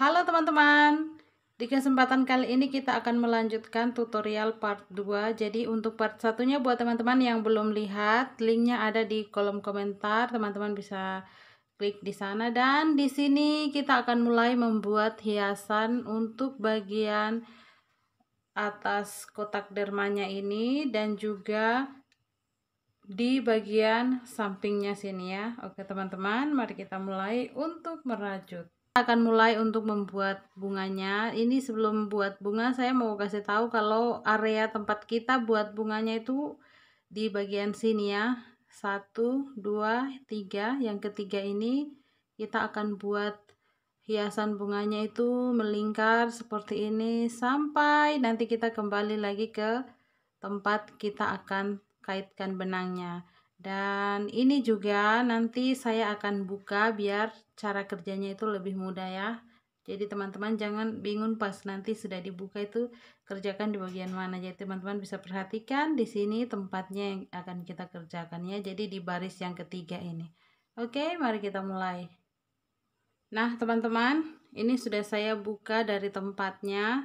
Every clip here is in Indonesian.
Halo teman-teman, di kesempatan kali ini kita akan melanjutkan tutorial part 2 Jadi untuk part satunya buat teman-teman yang belum lihat, linknya ada di kolom komentar Teman-teman bisa klik di sana dan di sini kita akan mulai membuat hiasan untuk bagian atas kotak dermanya ini dan juga di bagian sampingnya sini ya Oke teman-teman, mari kita mulai untuk merajut akan mulai untuk membuat bunganya ini sebelum buat bunga saya mau kasih tahu kalau area tempat kita buat bunganya itu di bagian sini ya satu dua tiga yang ketiga ini kita akan buat hiasan bunganya itu melingkar seperti ini sampai nanti kita kembali lagi ke tempat kita akan kaitkan benangnya dan ini juga nanti saya akan buka biar cara kerjanya itu lebih mudah ya jadi teman-teman jangan bingung pas nanti sudah dibuka itu kerjakan di bagian mana jadi teman-teman bisa perhatikan di sini tempatnya yang akan kita kerjakan ya jadi di baris yang ketiga ini oke mari kita mulai nah teman-teman ini sudah saya buka dari tempatnya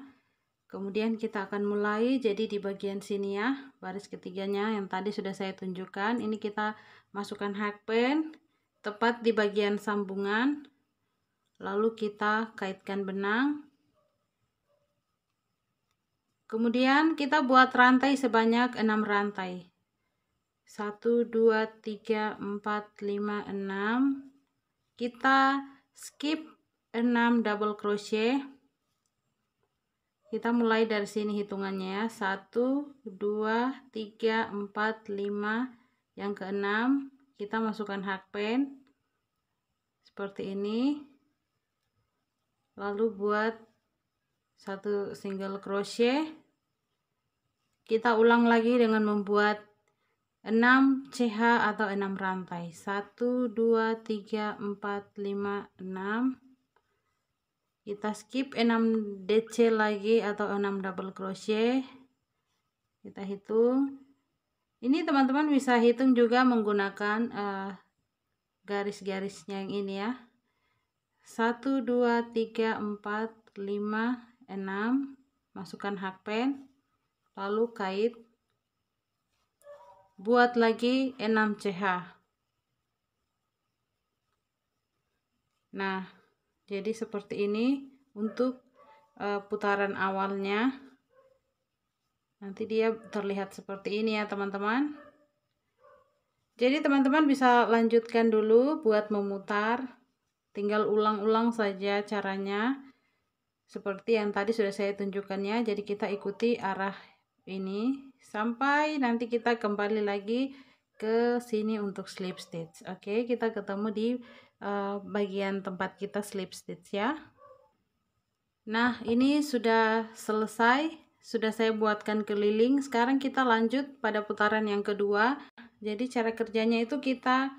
kemudian kita akan mulai jadi di bagian sini ya baris ketiganya yang tadi sudah saya tunjukkan ini kita masukkan hakpen tepat di bagian sambungan lalu kita kaitkan benang kemudian kita buat rantai sebanyak 6 rantai 1 2 3 4 5 6 kita skip 6 double crochet kita mulai dari sini hitungannya ya 1 2 3 4 5 yang keenam kita masukkan hakpen seperti ini lalu buat satu single crochet kita ulang lagi dengan membuat 6 CH atau 6 rantai 1 2 3 4 5 6 kita skip 6 DC lagi atau 6 double crochet kita hitung ini teman-teman bisa hitung juga menggunakan uh, garis-garisnya yang ini ya 1 2 3 4 5 6 masukkan hakpen lalu kait buat lagi 6 CH nah jadi seperti ini untuk uh, putaran awalnya nanti dia terlihat seperti ini ya teman-teman jadi teman-teman bisa lanjutkan dulu buat memutar tinggal ulang-ulang saja caranya seperti yang tadi sudah saya tunjukkan ya jadi kita ikuti arah ini sampai nanti kita kembali lagi ke sini untuk slip stitch oke kita ketemu di uh, bagian tempat kita slip stitch ya nah ini sudah selesai sudah saya buatkan keliling sekarang kita lanjut pada putaran yang kedua jadi cara kerjanya itu kita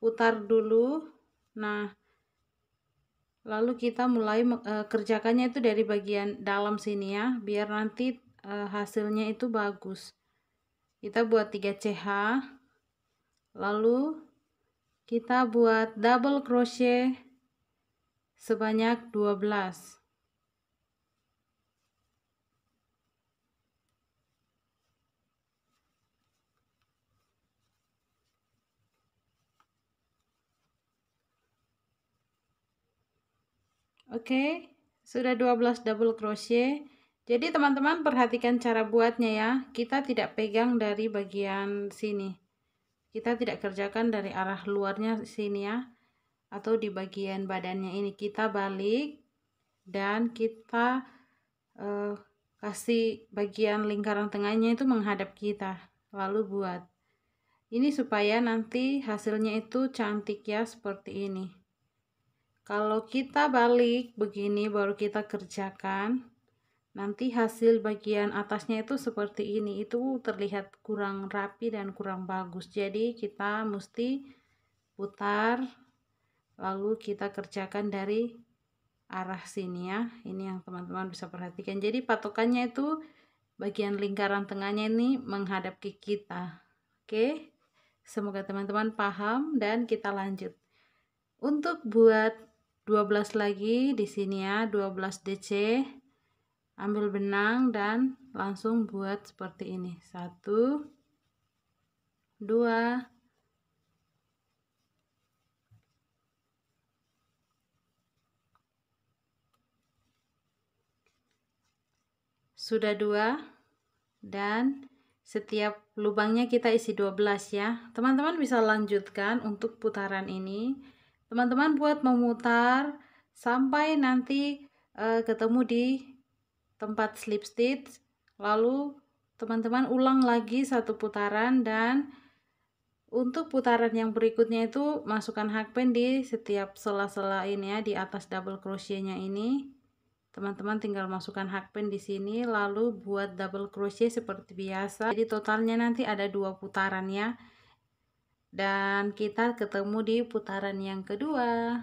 putar dulu nah lalu kita mulai e, kerjakannya itu dari bagian dalam sini ya biar nanti e, hasilnya itu bagus kita buat 3 CH lalu kita buat double crochet sebanyak 12 Oke, sudah 12 double crochet. Jadi teman-teman perhatikan cara buatnya ya. Kita tidak pegang dari bagian sini kita tidak kerjakan dari arah luarnya sini ya atau di bagian badannya ini kita balik dan kita eh, kasih bagian lingkaran tengahnya itu menghadap kita lalu buat ini supaya nanti hasilnya itu cantik ya seperti ini kalau kita balik begini baru kita kerjakan nanti hasil bagian atasnya itu seperti ini itu terlihat kurang rapi dan kurang bagus jadi kita mesti putar lalu kita kerjakan dari arah sini ya ini yang teman-teman bisa perhatikan jadi patokannya itu bagian lingkaran tengahnya ini menghadap ke kita oke semoga teman-teman paham dan kita lanjut untuk buat 12 lagi di sini ya 12 DC ambil benang dan langsung buat seperti ini satu dua sudah dua dan setiap lubangnya kita isi 12 ya teman-teman bisa lanjutkan untuk putaran ini teman-teman buat memutar sampai nanti e, ketemu di tempat slip stitch lalu teman-teman ulang lagi satu putaran dan untuk putaran yang berikutnya itu masukkan hakpen di setiap sela-sela ini ya di atas double crochetnya ini teman-teman tinggal masukkan hakpen di sini lalu buat double crochet seperti biasa jadi totalnya nanti ada dua putaran ya dan kita ketemu di putaran yang kedua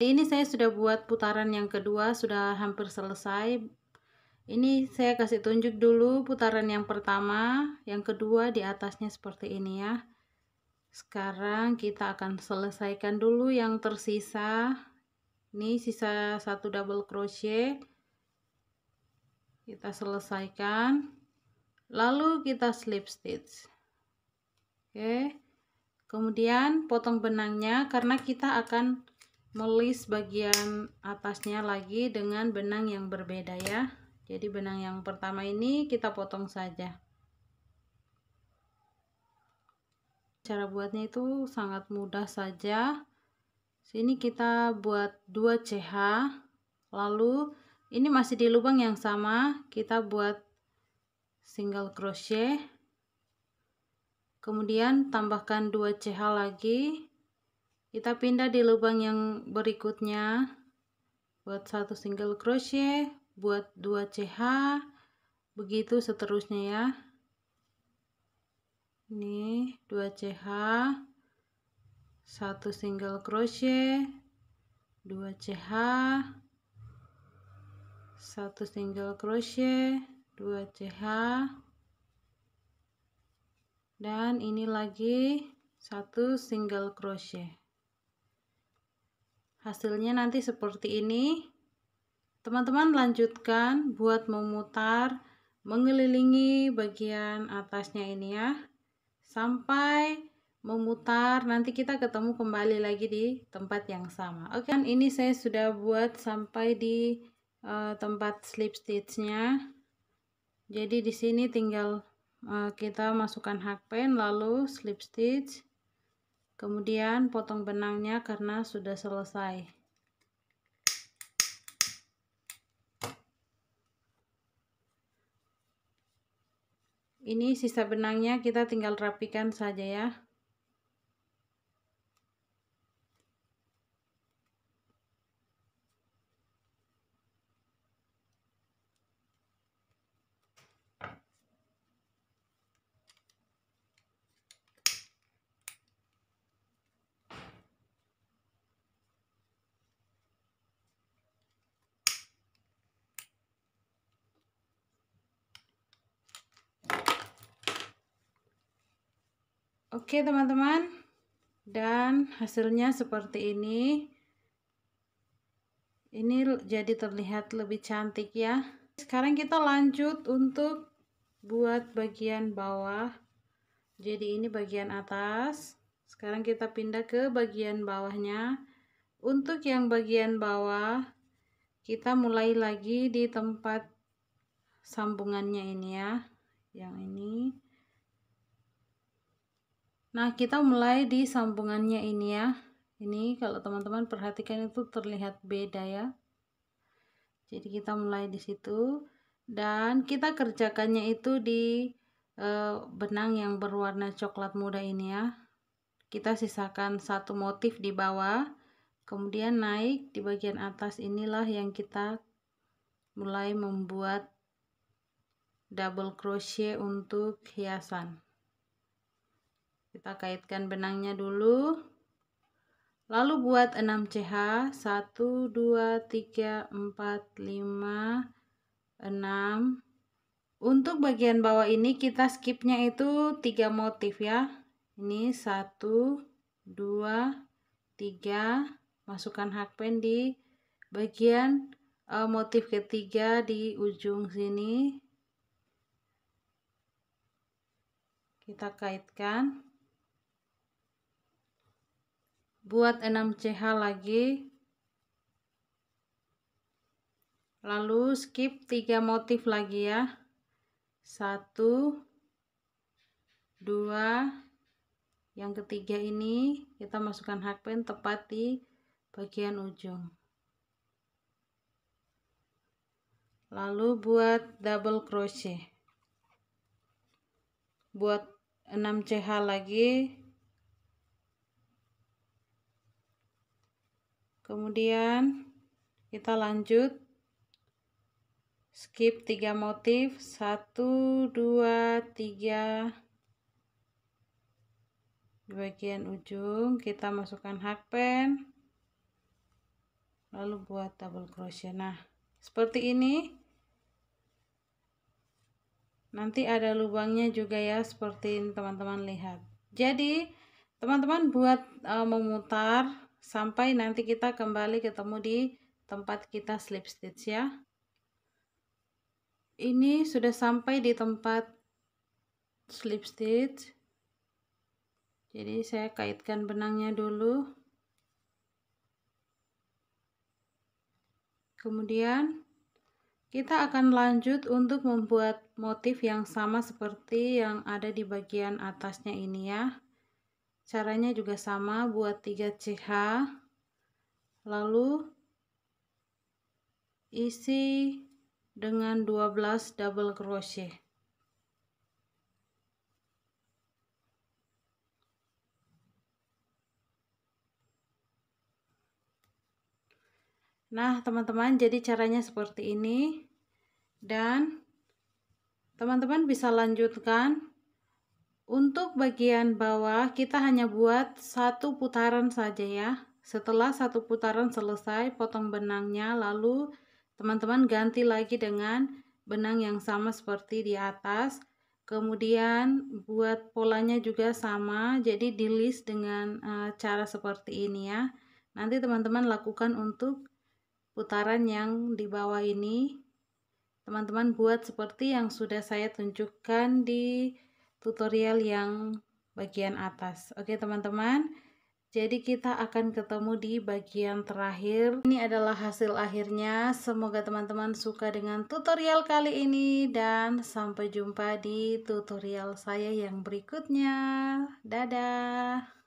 ini saya sudah buat putaran yang kedua sudah hampir selesai ini saya kasih tunjuk dulu putaran yang pertama yang kedua di atasnya seperti ini ya sekarang kita akan selesaikan dulu yang tersisa ini sisa satu double crochet kita selesaikan lalu kita slip stitch oke kemudian potong benangnya karena kita akan melis bagian atasnya lagi dengan benang yang berbeda ya jadi benang yang pertama ini kita potong saja cara buatnya itu sangat mudah saja sini kita buat 2 CH lalu ini masih di lubang yang sama kita buat single crochet kemudian tambahkan 2 CH lagi kita pindah di lubang yang berikutnya buat satu single crochet buat 2CH begitu seterusnya ya ini 2CH 1 single crochet 2CH 1 single crochet 2CH dan ini lagi 1 single crochet hasilnya nanti seperti ini Teman-teman lanjutkan buat memutar mengelilingi bagian atasnya ini ya sampai memutar nanti kita ketemu kembali lagi di tempat yang sama oke okay, ini saya sudah buat sampai di uh, tempat slip stitchnya jadi di sini tinggal uh, kita masukkan hakpen lalu slip stitch kemudian potong benangnya karena sudah selesai ini sisa benangnya kita tinggal rapikan saja ya Oke teman-teman dan hasilnya seperti ini ini jadi terlihat lebih cantik ya sekarang kita lanjut untuk buat bagian bawah jadi ini bagian atas sekarang kita pindah ke bagian bawahnya untuk yang bagian bawah kita mulai lagi di tempat sambungannya ini ya yang ini Nah, kita mulai di sambungannya ini ya. Ini kalau teman-teman perhatikan itu terlihat beda ya. Jadi kita mulai di situ dan kita kerjakannya itu di e, benang yang berwarna coklat muda ini ya. Kita sisakan satu motif di bawah, kemudian naik di bagian atas inilah yang kita mulai membuat double crochet untuk hiasan kita kaitkan benangnya dulu lalu buat 6CH 1, 2, 3, 4, 5, 6 untuk bagian bawah ini kita skipnya itu 3 motif ya ini 1 2 3 masukkan hakpen di bagian uh, motif ketiga di ujung sini kita kaitkan buat 6CH lagi lalu skip 3 motif lagi ya 1 2 yang ketiga ini kita masukkan hakpen tepat di bagian ujung lalu buat double crochet buat 6 CH lagi kemudian kita lanjut skip 3 motif satu dua tiga di bagian ujung kita masukkan hakpen lalu buat double crochet nah seperti ini nanti ada lubangnya juga ya seperti teman-teman lihat jadi teman-teman buat e, memutar sampai nanti kita kembali ketemu di tempat kita slip stitch ya ini sudah sampai di tempat slip stitch jadi saya kaitkan benangnya dulu kemudian kita akan lanjut untuk membuat motif yang sama seperti yang ada di bagian atasnya ini ya caranya juga sama buat 3CH lalu isi dengan 12 double crochet Nah, teman-teman, jadi caranya seperti ini. Dan teman-teman bisa lanjutkan untuk bagian bawah kita hanya buat satu putaran saja ya. Setelah satu putaran selesai, potong benangnya lalu teman-teman ganti lagi dengan benang yang sama seperti di atas. Kemudian buat polanya juga sama, jadi di list dengan e, cara seperti ini ya. Nanti teman-teman lakukan untuk putaran yang di bawah ini. Teman-teman buat seperti yang sudah saya tunjukkan di tutorial yang bagian atas. Oke teman-teman, jadi kita akan ketemu di bagian terakhir. Ini adalah hasil akhirnya. Semoga teman-teman suka dengan tutorial kali ini dan sampai jumpa di tutorial saya yang berikutnya. Dadah!